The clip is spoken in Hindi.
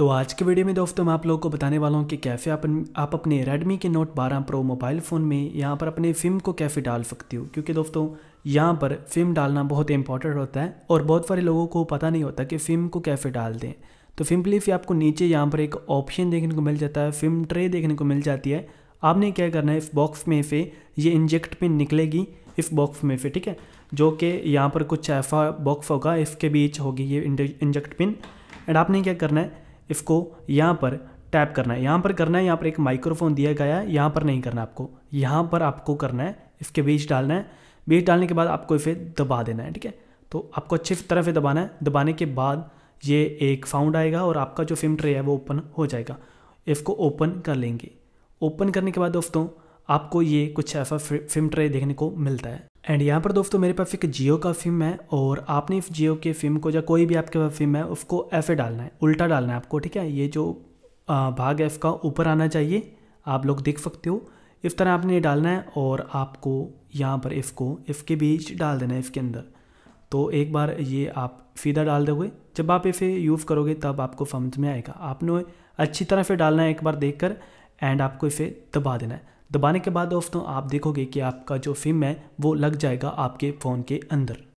तो आज के वीडियो में दोस्तों मैं आप लोगों को बताने वाला हूँ कि कैसे अपन आप अपने Redmi के Note 12 Pro मोबाइल फ़ोन में यहाँ पर अपने फिम को कैसे डाल सकती हो क्योंकि दोस्तों यहाँ पर फिम डालना बहुत इंपॉर्टेंट होता है और बहुत सारे लोगों को पता नहीं होता कि फिम को कैसे डाल दें तो फिम्पली फिर आपको नीचे यहाँ पर एक ऑप्शन देखने को मिल जाता है फिम ट्रे देखने को मिल जाती है आपने क्या करना है इस बॉक्स में से ये इंजेक्ट पिन निकलेगी इस बॉक्स में से ठीक है जो कि यहाँ पर कुछ ऐसा बॉक्स होगा इसके बीच होगी ये इंजेक्ट पिन एंड आपने क्या करना है इसको यहाँ पर टैप करना है यहाँ पर करना है यहाँ पर एक माइक्रोफोन दिया गया है यहाँ पर नहीं करना आपको यहाँ पर आपको करना है इसके बीच डालना है बीच डालने के बाद आपको इसे दबा देना है ठीक है तो आपको अच्छी तरह से दबाना है दबाने के बाद ये एक साउंड आएगा और आपका जो फिम ट्रे है वो ओपन हो जाएगा इसको ओपन कर लेंगे ओपन करने के बाद दोस्तों आपको ये कुछ ऐसा फिम ट्रे देखने को मिलता है एंड यहाँ पर दोस्तों मेरे पास एक जियो का सिम है और आपने इस जियो के सिम को या कोई भी आपके पास सिम है उसको ऐसे डालना है उल्टा डालना है आपको ठीक है ये जो भाग है इसका ऊपर आना चाहिए आप लोग देख सकते हो इस तरह आपने ये डालना है और आपको यहाँ पर इसको इसके बीच डाल देना है इसके अंदर तो एक बार ये आप सीधा डाल दोगे जब आप इसे यूज़ करोगे तब आपको समझ में आएगा आपने अच्छी तरह से डालना है एक बार देख कर एंड आपको इसे दबा देना है दबाने के बाद दोस्तों आप देखोगे कि आपका जो सिम है वो लग जाएगा आपके फ़ोन के अंदर